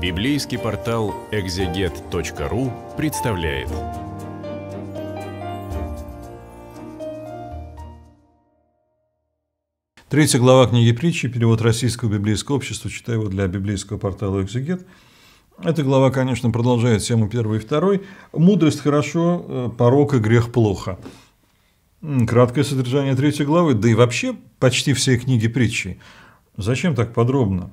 Библейский портал экзегет.ру представляет. Третья глава книги притчи, перевод российского библейского общества, читаю его для библейского портала «Экзегет». Эта глава, конечно, продолжает тему первой и второй. Мудрость хорошо, э, порок и грех плохо. Краткое содержание третьей главы, да и вообще почти всей книги притчи. Зачем так подробно?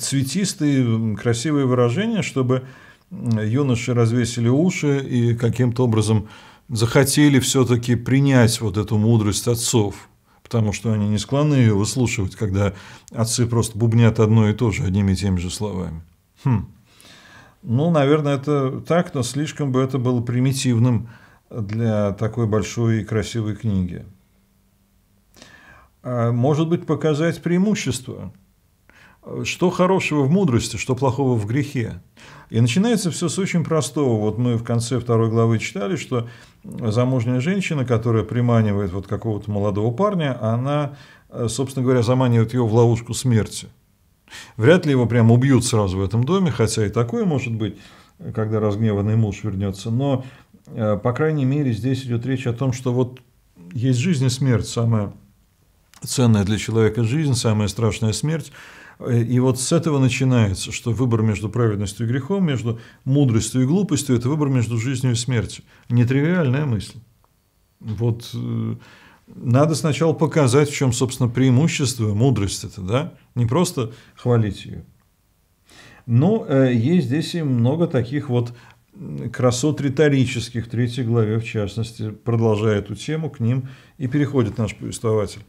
цветистые, красивые выражения, чтобы юноши развесили уши и каким-то образом захотели все-таки принять вот эту мудрость отцов, потому что они не склонны ее выслушивать, когда отцы просто бубнят одно и то же одними и теми же словами. Хм. Ну, наверное, это так, но слишком бы это было примитивным для такой большой и красивой книги. А может быть, показать преимущество – что хорошего в мудрости, что плохого в грехе. И начинается все с очень простого. Вот мы в конце второй главы читали, что замужняя женщина, которая приманивает вот какого-то молодого парня, она, э, собственно говоря, заманивает его в ловушку смерти. Вряд ли его прям убьют сразу в этом доме, хотя и такое может быть, когда разгневанный муж вернется. Но, э, по крайней мере, здесь идет речь о том, что вот есть жизнь и смерть, самая ценная для человека жизнь, самая страшная смерть – и вот с этого начинается, что выбор между праведностью и грехом, между мудростью и глупостью – это выбор между жизнью и смертью. Нетривиальная мысль. Вот э, надо сначала показать, в чем, собственно, преимущество, мудрость это, да? Не просто хвалить ее. Но э, есть здесь и много таких вот красот риторических, в третьей главе, в частности, продолжая эту тему, к ним и переходит наш повествователь.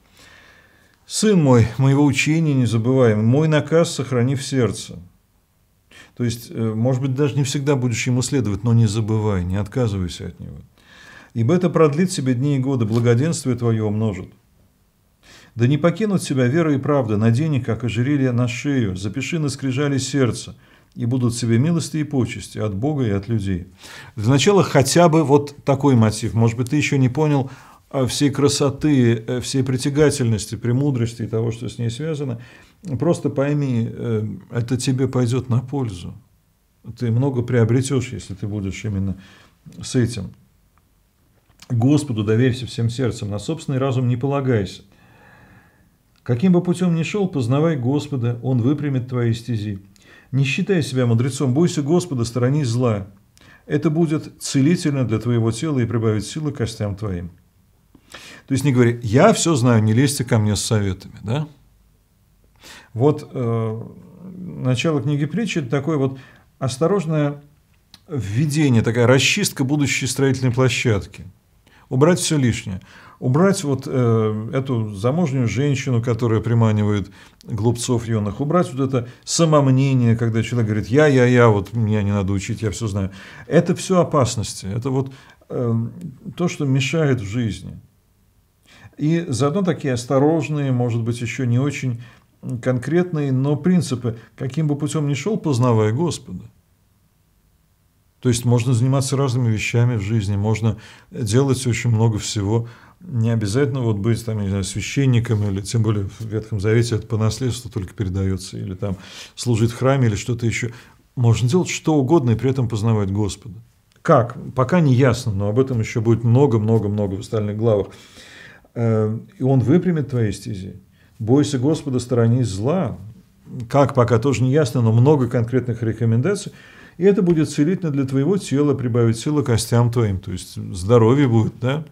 «Сын мой, моего учения не забывай, мой наказ сохрани в сердце». То есть, э, может быть, даже не всегда будешь ему следовать, но не забывай, не отказывайся от него. Ибо это продлит себе дни и годы, благоденствие твое умножит. Да не покинут тебя вера и правда, надень их, как ожерелье на шею, запиши на скрижали сердце, и будут себе милости и почести от Бога и от людей. Для начала хотя бы вот такой мотив. Может быть, ты еще не понял, всей красоты, э, всей притягательности, премудрости и того, что с ней связано, просто пойми, э, это тебе пойдет на пользу. Ты много приобретешь, если ты будешь именно с этим. Господу доверься всем сердцем, на собственный разум не полагайся. Каким бы путем ни шел, познавай Господа, Он выпрямит твои стези. Не считай себя мудрецом, бойся Господа, сторонись зла. Это будет целительно для твоего тела и прибавит силы костям твоим. То есть не говори, я все знаю, не лезьте ко мне с советами. Да? Вот э, начало книги притчи – это такое вот осторожное введение, такая расчистка будущей строительной площадки. Убрать все лишнее. Убрать вот э, эту замужнюю женщину, которая приманивает глупцов юных. Убрать вот это самомнение, когда человек говорит «я, я, я, вот меня не надо учить, я все знаю». Это все опасности. Это вот э, то, что мешает в жизни и заодно такие осторожные, может быть, еще не очень конкретные, но принципы, каким бы путем ни шел, познавая Господа. То есть можно заниматься разными вещами в жизни, можно делать очень много всего. Не обязательно вот быть там, не знаю, священником, или тем более в Ветхом Завете это по наследству только передается, или там служить в храме, или что-то еще. Можно делать что угодно и при этом познавать Господа. Как? Пока не ясно, но об этом еще будет много-много-много в остальных главах. Э, и Он выпрямит твои стези. Бойся Господа, сторонись зла. Как, пока тоже не ясно, но много конкретных рекомендаций. И это будет целительно для твоего тела, прибавить силы костям твоим. То есть здоровье будет, да?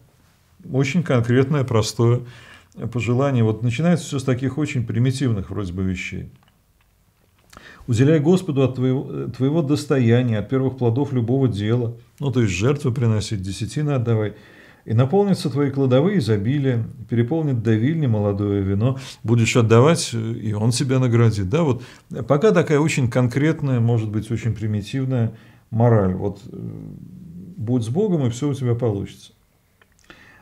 Очень конкретное, простое пожелание. Вот начинается все с таких очень примитивных вроде бы вещей. Уделяй Господу от твоего, э, твоего достояния, от первых плодов любого дела. Ну, то есть жертвы приносить, десятины отдавай – и наполнится твои кладовые изобилие, переполнит давильни молодое вино, будешь отдавать, и он себя наградит. Да, вот э, пока такая очень конкретная, может быть, очень примитивная мораль. Вот э, будь с Богом, и все у тебя получится.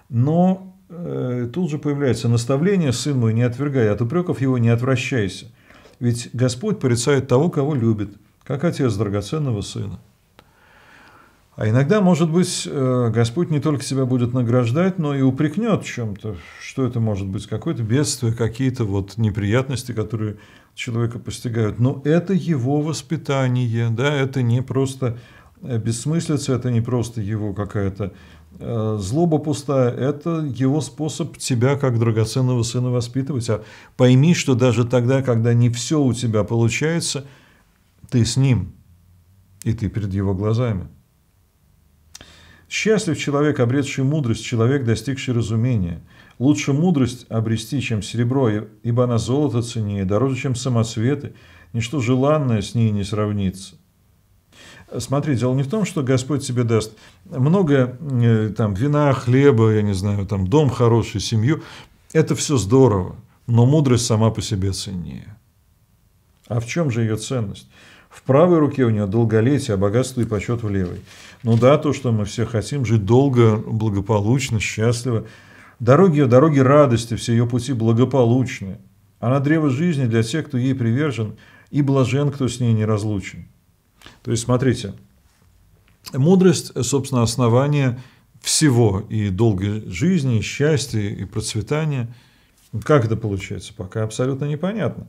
Но э, тут же появляется наставление, сыну мой, не отвергай, от упреков его не отвращайся. Ведь Господь порицает того, кого любит, как отец драгоценного сына. А иногда, может быть, э, Господь не только себя будет награждать, но и упрекнет в чем-то, что это может быть, какое-то бедствие, какие-то вот неприятности, которые человека постигают. Но это его воспитание, да, это не просто э, бессмыслица, это не просто его какая-то э, злоба пустая, это его способ тебя как драгоценного сына воспитывать. А пойми, что даже тогда, когда не все у тебя получается, ты с ним, и ты перед его глазами. Счастлив человек, обретший мудрость, человек, достигший разумения. Лучше мудрость обрести, чем серебро, ибо она золото ценнее, дороже, чем самоцветы. Ничто желанное с ней не сравнится. Смотри, дело не в том, что Господь тебе даст много э, там, вина, хлеба, я не знаю, там, дом хороший, семью. Это все здорово, но мудрость сама по себе ценнее. А в чем же ее ценность? В правой руке у нее долголетие, а богатство и почет в левой. Ну да, то, что мы все хотим, жить долго, благополучно, счастливо. Дороги, ее, дороги радости, все ее пути благополучны. Она древо жизни для тех, кто ей привержен, и блажен, кто с ней неразлучен. То есть, смотрите, мудрость, собственно, основание всего и долгой жизни, и счастья, и процветания. Как это получается, пока абсолютно непонятно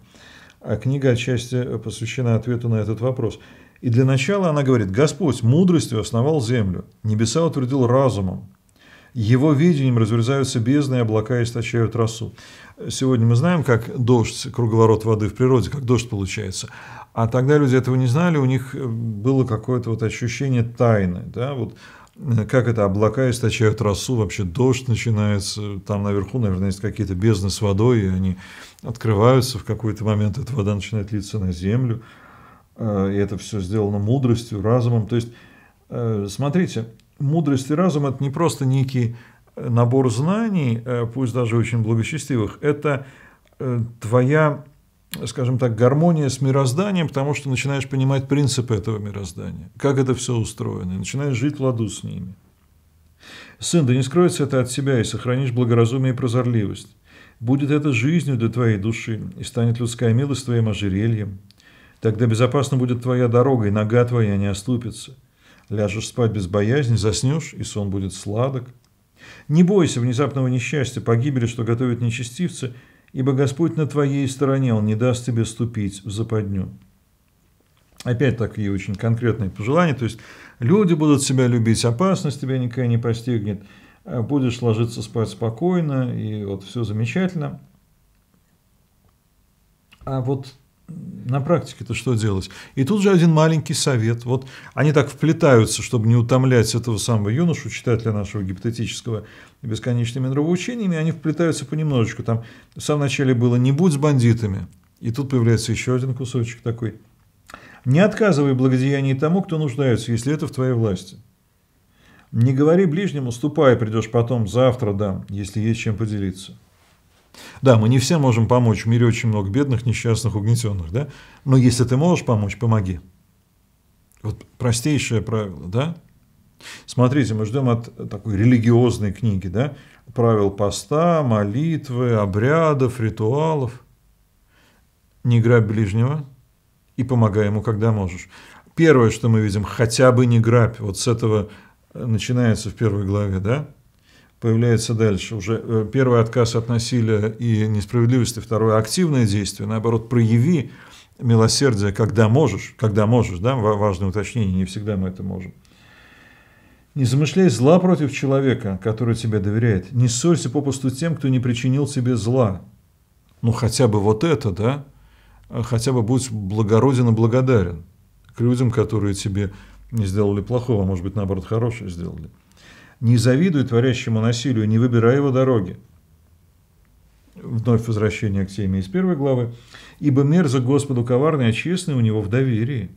а книга отчасти э, посвящена ответу на этот вопрос. И для начала она говорит, Господь мудростью основал землю, небеса утвердил разумом, его видением разверзаются бездны, и облака источают росу. Сегодня мы знаем, как дождь, круговорот воды в природе, как дождь получается. А тогда люди этого не знали, у них э, было какое-то вот ощущение тайны. Да? Вот Э, как это облака источают росу, вообще дождь начинается, там наверху, наверное, есть какие-то бездны с водой, и они открываются в какой-то момент, эта вода начинает литься на землю, э, и это все сделано мудростью, разумом. То есть, э, смотрите, мудрость и разум – это не просто некий набор знаний, пусть даже очень благочестивых, это твоя скажем так, гармония с мирозданием, потому что начинаешь понимать принципы этого мироздания, как это все устроено, и начинаешь жить в ладу с ними. Сын, да не скроется это от себя, и сохранишь благоразумие и прозорливость. Будет это жизнью для твоей души, и станет людская милость твоим ожерельем. Тогда безопасна будет твоя дорога, и нога твоя не оступится. Ляжешь спать без боязни, заснешь, и сон будет сладок. Не бойся внезапного несчастья, погибели, что готовят нечестивцы – ибо Господь на твоей стороне, Он не даст тебе ступить в западню». Опять такие очень конкретные пожелания, то есть люди будут себя любить, опасность тебя никакая не постигнет, а будешь ложиться спать спокойно, и вот все замечательно. А вот на практике-то что делать? И тут же один маленький совет. Вот они так вплетаются, чтобы не утомлять этого самого юношу, читателя нашего гипотетического бесконечными нравоучениями, они вплетаются понемножечку. Там в самом начале было «не будь с бандитами», и тут появляется еще один кусочек такой. «Не отказывай благодеяние тому, кто нуждается, если это в твоей власти». Не говори ближнему, ступай, придешь потом, завтра дам, если есть чем поделиться. Да, мы не все можем помочь. В мире очень много бедных, несчастных, угнетенных, да? Но если ты можешь помочь, помоги. Вот простейшее правило, да? Смотрите, мы ждем от такой религиозной книги, да? Правил поста, молитвы, обрядов, ритуалов. Не грабь ближнего и помогай ему, когда можешь. Первое, что мы видим, хотя бы не грабь. Вот с этого э, начинается в первой главе, да? появляется дальше. Уже э, первый отказ от насилия и несправедливости, второе – активное действие. Наоборот, прояви милосердие, когда можешь, когда можешь, да, важное уточнение, не всегда мы это можем. Не замышляй зла против человека, который тебе доверяет. Не ссорься попусту тем, кто не причинил тебе зла. Ну, хотя бы вот это, да? А хотя бы будь благороден и благодарен к людям, которые тебе не сделали плохого, а может быть, наоборот, хорошее сделали. Не завидуй творящему насилию, не выбирай его дороги. Вновь возвращение к теме из первой главы. «Ибо мерзок Господу коварный, а честный у него в доверии».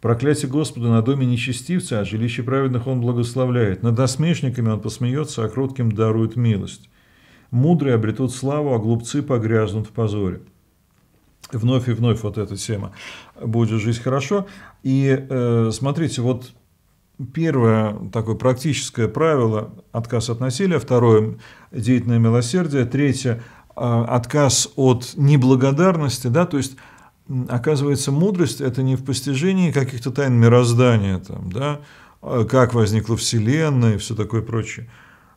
Проклятие Господа на доме нечестивца, а жилище праведных он благословляет. Над насмешниками он посмеется, а кротким дарует милость. Мудрые обретут славу, а глупцы погрязнут в позоре. Вновь и вновь вот эта тема «Будет жить хорошо». И э, смотрите, вот Первое такое практическое правило – отказ от насилия. Второе – деятельное милосердие. Третье – а, отказ от неблагодарности. Да? То есть, оказывается, мудрость – это не в постижении каких-то тайн мироздания, там, да? А, как возникла Вселенная и все такое прочее.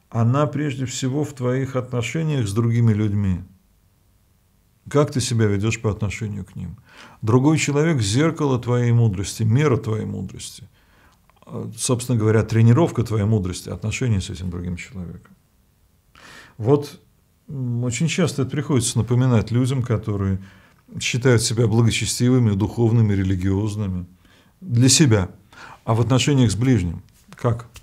Она прежде всего в твоих отношениях с другими людьми. Как ты себя ведешь по отношению к ним? Другой человек – зеркало твоей мудрости, мера твоей мудрости собственно говоря, тренировка твоей мудрости, отношения с этим другим человеком. Вот очень часто это приходится напоминать людям, которые считают себя благочестивыми, духовными, религиозными для себя, а в отношениях с ближним как –